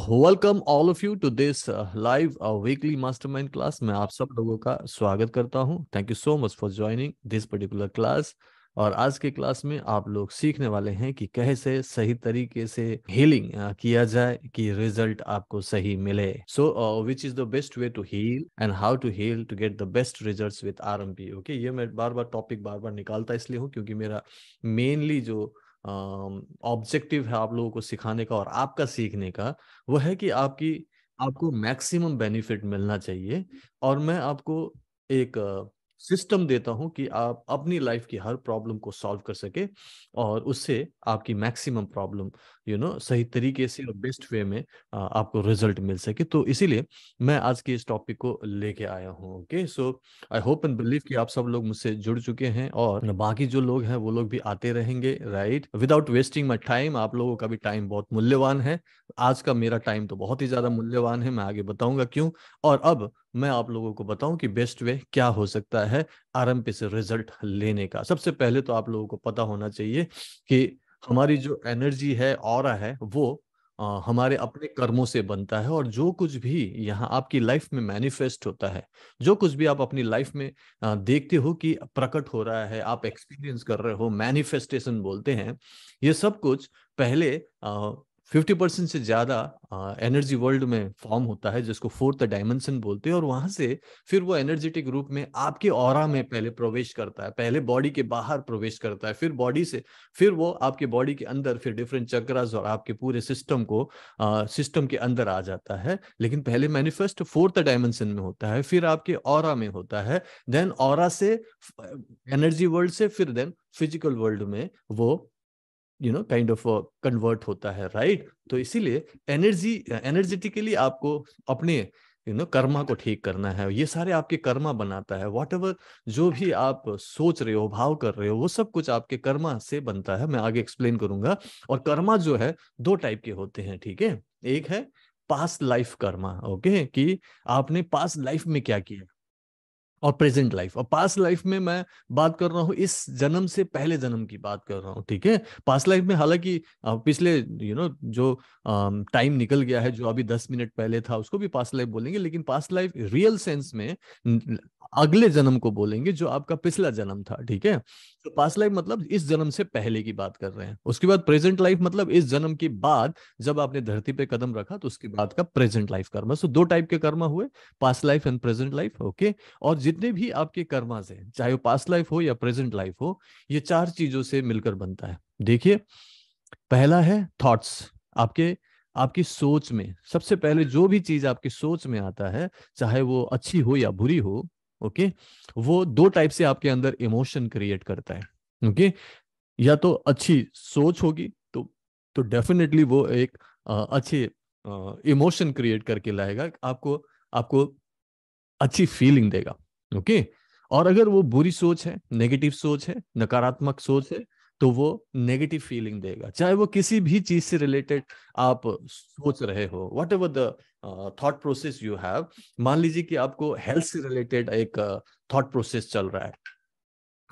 Welcome all of you to this live weekly mastermind class मैं आप सब लोगों का स्वागत करता हूं thank you so much for joining this particular class और आज के क्लास में आप लोग सीखने वाले हैं कि कैसे सही तरीके से हीलिंग uh, किया जाए कि रिजल्ट आपको सही मिले so which is the best way to heal and how to heal to get the best results with RMP okay ये मैं बार बार टॉपिक बार बार निकालता इसलिए हूँ क्योंकि मेरा मेनली जो ऑब्जेक्टिव है आप लोगों को सिखाने का और आपका सीखने का वो है कि आपकी आपको मैक्सिमम बेनिफिट मिलना चाहिए और मैं आपको एक सिस्टम देता हूं कि आप अपनी लाइफ की हर प्रॉब्लम को सॉल्व कर सके और उससे आपकी मैक्सिमम प्रॉब्लम यू नो सही तरीके से और बेस्ट वे में आपको रिजल्ट मिल सके तो इसीलिए मैं आज के इस टॉपिक को लेके आया हूँ okay so I hope and believe कि आप सब लोग मुझसे जुड़ चुके हैं और बाकी जो लोग हैं वो लोग भी आते रहेंगे right without wasting my time आप लोगों का भी टाइम बहुत मूल्यवान है आज का मेरा टाइम तो बहुत ही ज्यादा मूल्यवान है मैं आगे बताऊंगा क्यों और अब मैं आप लोगों को बताऊं कि बेस्ट वे क्या हो सकता है पे से रिजल्ट लेने का सबसे पहले तो आप लोगों को पता होना चाहिए कि हमारी जो एनर्जी है और है वो आ, हमारे अपने कर्मों से बनता है और जो कुछ भी यहाँ आपकी लाइफ में मैनिफेस्ट होता है जो कुछ भी आप अपनी लाइफ में आ, देखते हो कि प्रकट हो रहा है आप एक्सपीरियंस कर रहे हो मैनिफेस्टेशन बोलते हैं ये सब कुछ पहले आ, फिफ्टी परसेंट से ज्यादा एनर्जी वर्ल्ड में फॉर्म होता है जिसको फोर्थ डायमेंशन बोलते हैं और वहां से फिर वो एनर्जेटिक रूप में आपके और में पहले प्रवेश करता है पहले बॉडी के बाहर प्रवेश करता है फिर बॉडी से फिर वो आपके बॉडी के अंदर फिर डिफरेंट चक्रास और आपके पूरे सिस्टम को सिस्टम के अंदर आ जाता है लेकिन पहले मैनिफेस्ट फोर्थ डायमेंशन में होता है फिर आपके और में होता है देन और से एनर्जी वर्ल्ड से फिर देन फिजिकल वर्ल्ड में वो you know kind of convert होता है राइट right? तो इसीलिए एनर्जी एनर्जेटिकली आपको अपने यू नो कर्मा को ठीक करना है ये सारे आपके कर्मा बनाता है वॉट एवर जो भी आप सोच रहे हो भाव कर रहे हो वो सब कुछ आपके कर्मा से बनता है मैं आगे एक्सप्लेन करूंगा और कर्मा जो है दो टाइप के होते हैं ठीक है एक है पास्ट लाइफ कर्मा ओके कि आपने पास्ट लाइफ में क्या किया और प्रेजेंट लाइफ और पास्ट लाइफ में मैं बात कर रहा हूँ इस जन्म से पहले जन्म की बात कर रहा हूँ ठीक है पास्ट लाइफ में हालांकि पिछले यू नो जो टाइम निकल गया है जो अभी दस मिनट पहले था उसको भी पास्ट लाइफ बोलेंगे लेकिन पास्ट लाइफ रियल सेंस में अगले जन्म को बोलेंगे जो आपका पिछला जन्म था ठीक है पास्ट तो लाइफ मतलब इस जन्म से पहले की बात कर रहे हैं उसके बाद प्रेजेंट लाइफ मतलब इस जन्म के बाद जब आपने धरती पे कदम रखा तो उसके बाद का प्रेजेंट लाइफ कर्म सो दो टाइप के कर्मा हुए past life and present life okay और जितने भी आपके कर्माज हैं चाहे वो पास्ट लाइफ हो या प्रेजेंट लाइफ हो ये चार चीजों से मिलकर बनता है देखिए पहला है थॉट्स आपके आपकी सोच में सबसे पहले जो भी चीज आपकी सोच में आता है चाहे वो अच्छी हो या बुरी हो ओके वो दो टाइप से आपके अंदर इमोशन क्रिएट करता है ओके या तो अच्छी सोच होगी तो तो डेफिनेटली वो एक अच्छे इमोशन क्रिएट करके लाएगा आपको आपको अच्छी फीलिंग देगा ओके और अगर वो बुरी सोच है नेगेटिव सोच है नकारात्मक सोच है तो वो नेगेटिव फीलिंग देगा चाहे वो किसी भी चीज से रिलेटेड आप सोच रहे हो whatever the thought process you have मान लीजिए कि आपको हेल्थ से रिलेटेड एक थॉट uh, प्रोसेस चल रहा है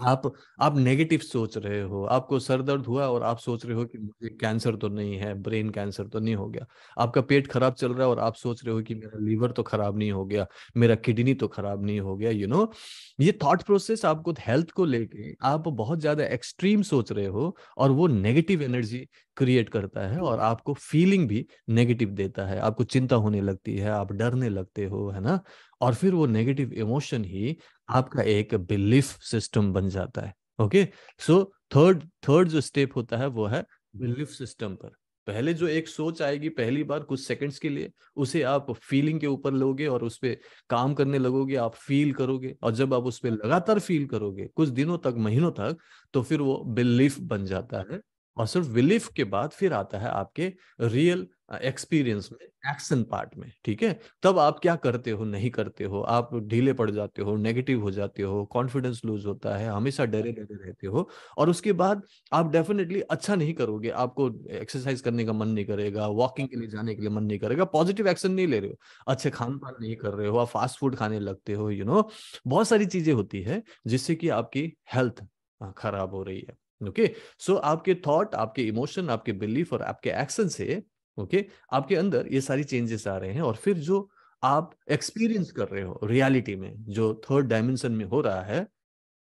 आप आप नेगेटिव सोच रहे हो आपको सर दर्द हुआ और आप सोच रहे हो कि मुझे कैंसर तो नहीं है ब्रेन कैंसर तो नहीं हो गया आपका पेट खराब चल रहा है और आप सोच रहे हो कि मेरा लीवर तो खराब नहीं हो गया मेरा किडनी तो खराब नहीं हो गया यू you नो know? ये थॉट प्रोसेस आपको हेल्थ को लेके आप बहुत ज्यादा एक्सट्रीम सोच रहे हो और वो नेगेटिव एनर्जी क्रिएट करता है और आपको फीलिंग भी नेगेटिव देता है आपको चिंता होने लगती है आप डरने लगते हो है ना और फिर वो नेगेटिव इमोशन ही आपका एक बिलीफ सिस्टम बन जाता है ओके सो थर्ड थर्ड जो स्टेप होता है वो है बिलीफ सिस्टम पर पहले जो एक सोच आएगी पहली बार कुछ सेकंड्स के लिए उसे आप फीलिंग के ऊपर लोगे और उस पर काम करने लगोगे आप फील करोगे और जब आप उस पर लगातार फील करोगे कुछ दिनों तक महीनों तक तो फिर वो बिलीफ बन जाता है और सिर्फ बिलीफ के बाद फिर आता है आपके रियल एक्सपीरियंस uh, में एक्शन पार्ट में ठीक है तब आप क्या करते हो नहीं करते हो आप ढीले पड़ जाते हो नेगेटिव हो जाते हो कॉन्फिडेंस लूज होता है हमेशा डरे हाँ। डरे रहते हो और उसके बाद आप डेफिनेटली अच्छा नहीं करोगे आपको एक्सरसाइज करने का मन नहीं करेगा वॉकिंग के लिए जाने के लिए मन नहीं करेगा पॉजिटिव एक्शन नहीं ले रहे हो अच्छे खान पान नहीं कर रहे हो आप फास्ट फूड खाने लगते हो यू you नो know? बहुत सारी चीजें होती है जिससे कि आपकी हेल्थ हाँ, खराब हो रही है ओके okay? सो so, आपके थॉट आपके इमोशन आपके बिलीफ और आपके एक्शन से ओके okay? आपके अंदर ये सारी चेंजेस आ रहे हैं और फिर जो आप एक्सपीरियंस कर रहे हो रियलिटी में जो थर्ड डायमेंशन में हो रहा है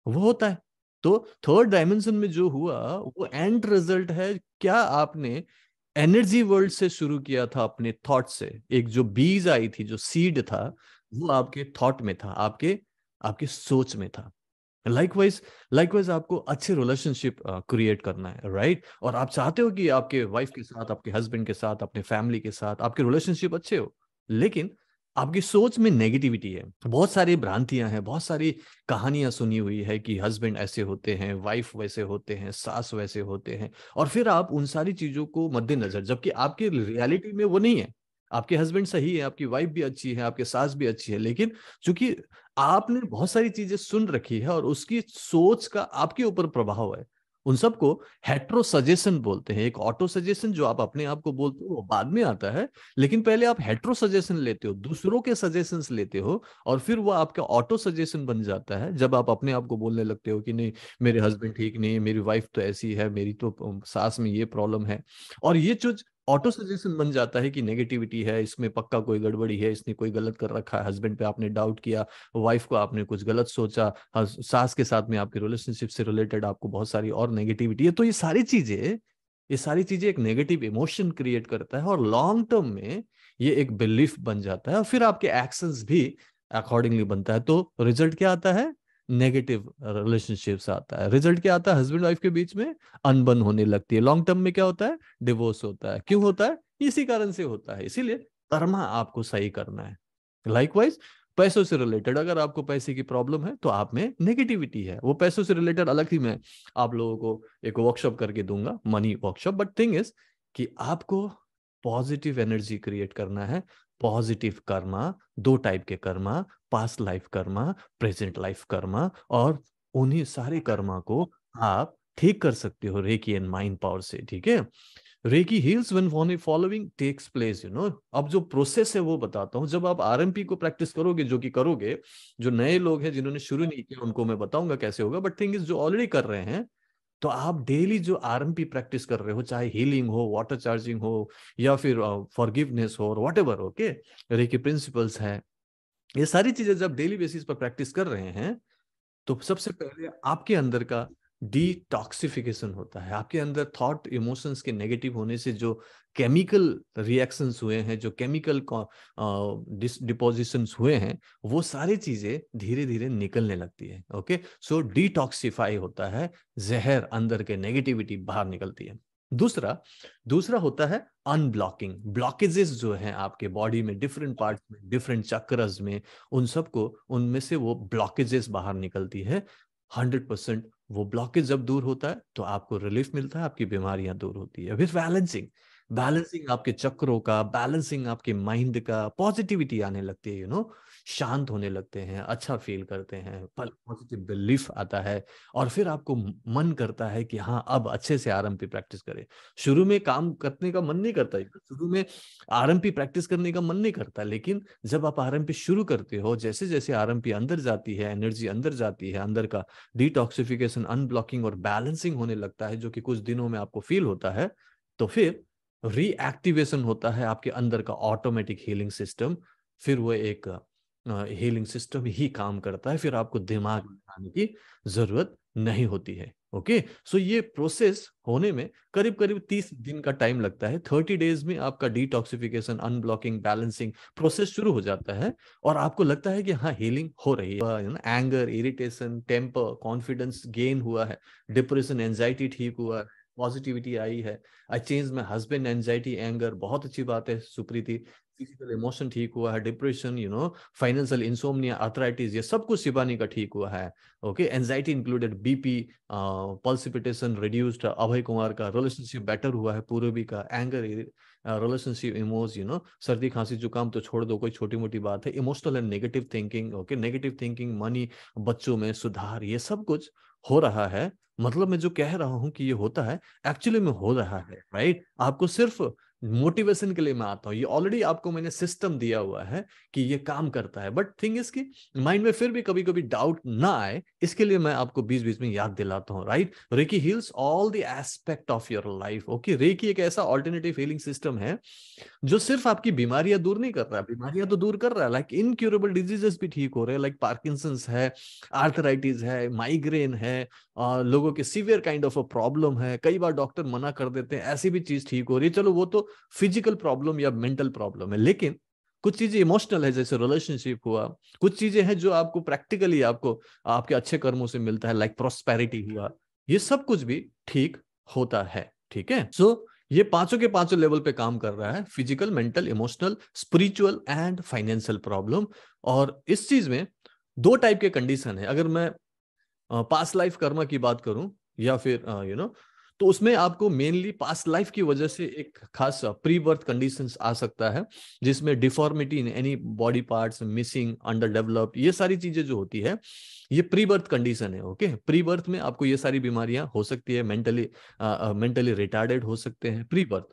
वो होता है तो थर्ड डायमेंशन में जो हुआ वो एंड रिजल्ट है क्या आपने एनर्जी वर्ल्ड से शुरू किया था अपने थॉट से एक जो बीज आई थी जो सीड था वो आपके थॉट में था आपके आपके सोच में था लाइकवाइज लाइकवाइज आपको अच्छे रिलेशनशिप क्रिएट करना है राइट right? और आप चाहते हो कि आपके वाइफ के साथ आपके हस्बैंड के साथ अपने फैमिली के साथ आपके रिलेशनशिप अच्छे हो लेकिन आपकी सोच में नेगेटिविटी है बहुत सारी भ्रांतियां हैं बहुत सारी कहानियां सुनी हुई है कि हस्बैंड ऐसे होते हैं वाइफ वैसे होते हैं सास वैसे होते हैं और फिर आप उन सारी चीजों को मद्देनजर जबकि आपके रियलिटी में वो नहीं है आपके हस्बैंड सही है आपकी वाइफ भी अच्छी है आपके सास भी अच्छी है लेकिन चूंकि आपने बहुत सारी चीजें सुन रखी है और उसकी सोच का आपके ऊपर प्रभाव है उन सबको हेट्रो सजेशन बोलते हैं एक ऑटो सजेशन जो आप अपने आप को बोलते हो वो बाद में आता है लेकिन पहले आप हेट्रो सजेशन लेते हो दूसरों के सजेशन लेते हो और फिर वो आपका ऑटो सजेशन बन जाता है जब आप अपने आप को बोलने लगते हो कि नहीं मेरे हस्बैंड ठीक नहीं है मेरी वाइफ तो ऐसी है मेरी तो सास में ये प्रॉब्लम है और ये चीज ऑटो सजेशन बन जाता है कि नेगेटिविटी है इसमें पक्का कोई गड़बड़ी है इसने कोई गलत कर रखा है हस्बैंड पे आपने डाउट किया वाइफ को आपने कुछ गलत सोचा हाँ, सास के साथ में आपके रिलेशनशिप से रिलेटेड आपको बहुत सारी और नेगेटिविटी है तो ये सारी चीजें ये सारी चीजें एक नेगेटिव इमोशन क्रिएट करता है और लॉन्ग टर्म में ये एक बिलीफ बन जाता है और फिर आपके एक्शंस भी अकॉर्डिंगली बनता है तो रिजल्ट क्या आता है नेगेटिव रिलेशनशिप्स uh, आता है रिजल्ट क्या आता है हस्बैंड वाइफ के बीच में अनबन होने लगती है लॉन्ग टर्म में क्या होता है डिवोर्स होता है क्यों होता है इसी कारण से होता है इसीलिए कर्मा आपको सही करना है लाइकवाइज पैसों से रिलेटेड अगर आपको पैसे की प्रॉब्लम है तो आप में नेगेटिविटी है वो पैसों से रिलेटेड अलग ही मैं आप लोगों को एक वर्कशॉप करके दूंगा money workshop but thing is कि आपको पॉजिटिव एनर्जी क्रिएट करना है पॉजिटिव कर्मा दो टाइप के कर्मा पास्ट लाइफ कर्मा प्रेजेंट लाइफ कर्मा और उन्हीं सारे कर्मा को आप ठीक कर सकते हो रेकी एंड माइंड पावर से ठीक है reiki heals when following takes place you know अब जो प्रोसेस है वो बताता हूँ जब आप आरएमपी को प्रैक्टिस करोगे जो कि करोगे जो नए लोग हैं जिन्होंने शुरू नहीं किया उनको मैं बताऊंगा कैसे होगा बट थिंग इज जो ऑलरेडी कर रहे हैं तो आप डेली जो पी प्रैक्टिस कर रहे हो चाहे हीलिंग हो वाटर चार्जिंग हो या फिर फॉरगिवनेस uh, हो और whatever okay reiki principles है ये सारी चीजें जब डेली बेसिस पर प्रैक्टिस कर रहे हैं तो सबसे पहले आपके अंदर का डिटॉक्सिफिकेशन होता है आपके अंदर थॉट इमोशंस के नेगेटिव होने से जो केमिकल रिएक्शंस हुए हैं जो केमिकल डिपोजिशंस हुए हैं वो सारी चीजें धीरे धीरे निकलने लगती है ओके सो डिटॉक्सिफाई होता है जहर अंदर के नेगेटिविटी बाहर निकलती है दूसरा दूसरा होता है अनब्लॉकिंग ब्लॉकेजेस जो हैं आपके बॉडी में डिफरेंट पार्ट में डिफरेंट चक्रज में उन सबको उनमें से वो ब्लॉकेजेस बाहर निकलती है हंड्रेड परसेंट वो ब्लॉकेज जब दूर होता है तो आपको रिलीफ मिलता है आपकी बीमारियां दूर होती है फिर बैलेंसिंग बैलेंसिंग आपके चक्रों का बैलेंसिंग आपके माइंड का पॉजिटिविटी आने लगती है यू you नो know? शांत होने लगते हैं अच्छा फील करते हैं पल पॉजिटिव बिलीफ आता है और फिर आपको मन करता है कि हाँ अब अच्छे से आरएमपी प्रैक्टिस करें शुरू में काम करने का मन नहीं करता शुरू में आरएमपी प्रैक्टिस करने का मन नहीं करता लेकिन जब आप आरएमपी शुरू करते हो जैसे जैसे आरएमपी अंदर जाती है एनर्जी अंदर जाती है अंदर का डिटॉक्सिफिकेशन अनब्लॉकिंग और बैलेंसिंग होने लगता है जो कि कुछ दिनों में आपको फील होता है तो फिर रीएक्टिवेशन होता है आपके अंदर का ऑटोमेटिक हीलिंग सिस्टम फिर वो एक हीलिंग सिस्टम ही काम करता है फिर आपको दिमाग लगाने की जरूरत नहीं होती है ओके सो ये प्रोसेस होने में करीब करीब तीस दिन का टाइम लगता है थर्टी डेज में आपका डिटॉक्सिफिकेशन अनब्लॉकिंग बैलेंसिंग प्रोसेस शुरू हो जाता है और आपको लगता है कि हाँ हीलिंग हो रही है you know anger irritation temper confidence gain हुआ है डिप्रेशन एंजाइटी ठीक हुआ है पॉजिटिविटी आई है I change my husband anxiety anger बहुत अच्छी बात है सुप्रीति फिजिकल इमोशन ठीक हुआ है depression you know financial insomnia arthritis ये सब कुछ शिवानी का ठीक हुआ है okay anxiety included BP palpitation reduced Abhay Kumar का रिलेशनशिप बेटर हुआ है पूर्वी का एंगर रिलेशनशिप इमोज यू नो सर्दी खांसी जुकाम तो छोड़ दो कोई छोटी मोटी बात है emotional and negative thinking okay negative thinking money बच्चों में सुधार ये सब कुछ हो रहा है मतलब मैं जो कह रहा हूं कि ये होता है एक्चुअली में हो रहा है राइट आपको सिर्फ मोटिवेशन के लिए मैं आता हूँ ये ऑलरेडी आपको मैंने सिस्टम दिया हुआ है कि ये काम करता है बट थिंग इज कि माइंड में फिर भी कभी कभी डाउट ना आए इसके लिए मैं आपको बीच बीच में याद दिलाता हूँ right reiki heals all the aspect of your life okay reiki एक ऐसा ऑल्टरनेटिव हीलिंग सिस्टम है जो सिर्फ आपकी बीमारियां दूर नहीं कर रहा है बीमारियां तो दूर कर रहा है लाइक इनक्यूरेबल डिजीजेस भी ठीक हो रहे हैं लाइक पार्किसन है आर्थराइटिस है माइग्रेन है लोगों के severe kind of a problem है कई बार डॉक्टर मना कर देते हैं ऐसी भी चीज ठीक हो रही है चलो वो तो फिजिकल प्रॉब्लम या मेंटल प्रॉब्लम है लेकिन कुछ चीजें इमोशनल है जैसे रिलेशनशिप हुआ कुछ चीजें हैं जो आपको प्रैक्टिकली आपको आपके अच्छे कर्मों से मिलता है लाइक like प्रोस्पेरिटी हुआ ये सब कुछ भी ठीक होता है ठीक है सो so, ये पांचों के पांचों लेवल पे काम कर रहा है physical mental emotional spiritual and financial problem और इस चीज में दो टाइप के कंडीशन है अगर मैं पास लाइफ कर्मा की बात करूं या फिर यू नो you know, तो उसमें आपको मेनली पास्ट लाइफ की वजह से एक खास प्री बर्थ कंडीशन आ सकता है जिसमें deformity in any body part missing under develop ये सारी चीजें जो होती है ये प्री बर्थ कंडीशन है ओके प्री बर्थ में आपको ये सारी बीमारियां हो सकती है मेंटली मेंटली रिटार्डेड हो सकते हैं प्री बर्थ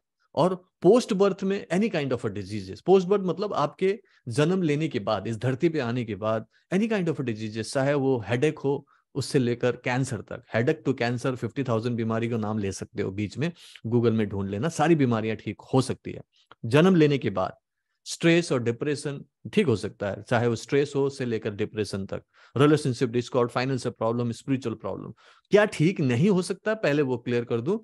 और पोस्ट बर्थ में any kind of a diseases post birth मतलब आपके जन्म लेने के बाद इस धरती पे आने के बाद any kind of a diseases चाहे वो हेडेक हो उससे लेकर कैंसर तक headache to cancer fifty thousand बीमारी का नाम ले सकते हो बीच में गूगल में ढूंढ लेना सारी बीमारियां ठीक हो सकती है जन्म लेने के बाद स्ट्रेस और डिप्रेशन ठीक हो सकता है चाहे वो स्ट्रेस हो से लेकर डिप्रेशन तक relationship discord financial problem spiritual problem क्या ठीक नहीं हो सकता पहले वो क्लियर कर दू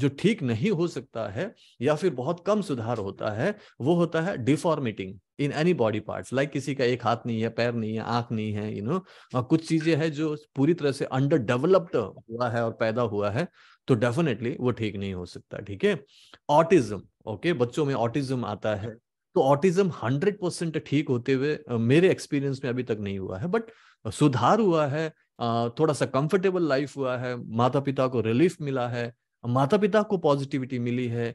जो ठीक नहीं हो सकता है या फिर बहुत कम सुधार होता है वो होता है deformating in any body parts like किसी का एक हाथ नहीं है पैर नहीं है आंख नहीं है यू नो know? कुछ चीजें हैं जो पूरी तरह से अंडर डेवलप्ड हुआ है और पैदा हुआ है तो डेफिनेटली वो ठीक नहीं हो सकता ठीक है ऑटिज्म ओके बच्चों में ऑटिज्म आता है तो ऑटिज्म हंड्रेड परसेंट ठीक होते हुए मेरे एक्सपीरियंस में अभी तक नहीं हुआ है बट सुधार हुआ है थोड़ा सा कंफर्टेबल लाइफ हुआ है माता पिता को रिलीफ मिला है माता पिता को पॉजिटिविटी मिली है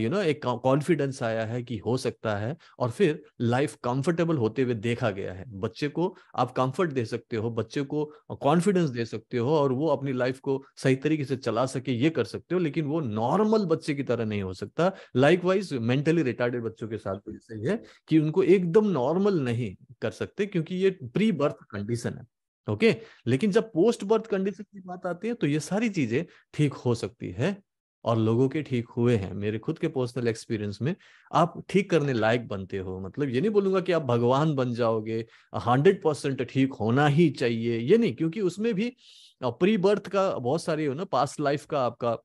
यू नो एक कॉन्फिडेंस आया है कि हो सकता है और फिर लाइफ कंफर्टेबल होते हुए देखा गया है बच्चे को आप कंफर्ट दे सकते हो बच्चे को कॉन्फिडेंस दे सकते हो और वो अपनी लाइफ को सही तरीके से चला सके ये कर सकते हो लेकिन वो नॉर्मल बच्चे की तरह नहीं हो सकता लाइक वाइज मेंटली रिटार्डेड बच्चों के साथ भी ऐसा ही है कि उनको एकदम नॉर्मल नहीं कर सकते क्योंकि ये प्री बर्थ कंडीशन है ओके लेकिन जब पोस्ट बर्थ कंडीशन की बात आती है तो ये सारी चीजें ठीक हो सकती है और लोगों के ठीक हुए हैं मेरे खुद के पर्सनल एक्सपीरियंस में आप ठीक करने लायक बनते हो मतलब ये नहीं बोलूंगा कि आप भगवान बन जाओगे हंड्रेड परसेंट ठीक होना ही चाहिए ये नहीं क्योंकि उसमें भी प्री बर्थ का बहुत सारी हो ना पास्ट लाइफ का आपका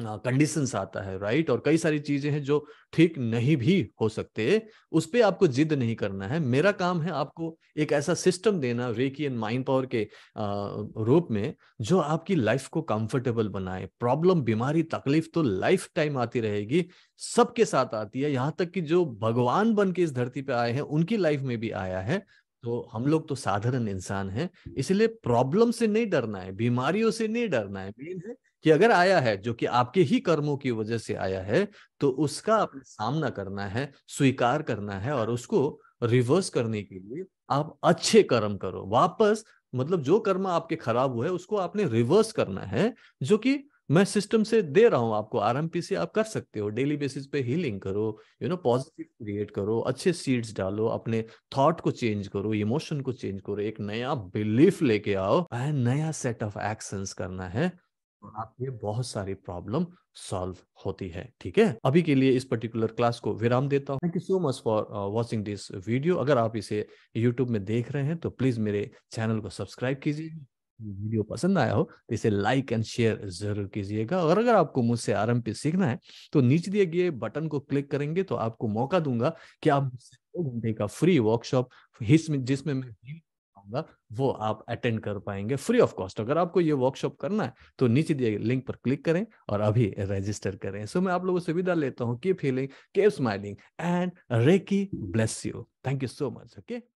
कंडीशंस आता है राइट और कई सारी चीजें हैं जो ठीक नहीं भी हो सकते उस पर आपको जिद नहीं करना है मेरा काम है आपको एक ऐसा सिस्टम देना रेकी एंड माइंड पावर के रूप में जो आपकी लाइफ को कंफर्टेबल बनाए प्रॉब्लम बीमारी तकलीफ तो लाइफ टाइम आती रहेगी सबके साथ आती है यहाँ तक कि जो भगवान बन के इस धरती पे आए हैं उनकी लाइफ में भी आया है तो हम लोग तो साधारण इंसान हैं इसलिए प्रॉब्लम से नहीं डरना है बीमारियों से नहीं डरना है मेन है कि अगर आया है जो कि आपके ही कर्मों की वजह से आया है तो उसका आपने हम्म। सामना करना है स्वीकार करना है और उसको रिवर्स करने के लिए आप अच्छे कर्म करो वापस मतलब जो कर्म आपके खराब हुए उसको आपने रिवर्स करना है जो कि मैं सिस्टम से दे रहा हूं आपको आर से आप कर सकते हो डेली बेसिस पे हीलिंग करो यू नो पॉजिटिव क्रिएट करो अच्छे सीड्स डालो अपने थॉट को चेंज करो इमोशन को चेंज करो एक नया बिलीफ लेके आओ नया सेट ऑफ एक्शंस करना है तो आपके बहुत सारी प्रॉब्लम सॉल्व होती है ठीक है अभी के लिए इस पर्टिकुलर क्लास को विराम देता हूँ thank you so much for watching this video अगर आप इसे यूट्यूब में देख रहे हैं तो प्लीज मेरे चैनल को सब्सक्राइब कीजिए वीडियो पसंद आया हो तो इसे लाइक एंड शेयर जरूर कीजिएगा और अगर आपको मुझसे आर सीखना है तो नीचे दिए गए बटन को क्लिक करेंगे तो आपको मौका दूंगा कि आप दो घंटे का फ्री वर्कशॉप जिसमें मैं बताऊंगा वो आप अटेंड कर पाएंगे फ्री ऑफ कॉस्ट अगर आपको ये वर्कशॉप करना है तो नीचे दिए लिंक पर क्लिक करें और अभी रजिस्टर करें सो so, मैं आप लोगों से विदा लेता हूँ keep healing keep smiling and reiki bless you thank you so much okay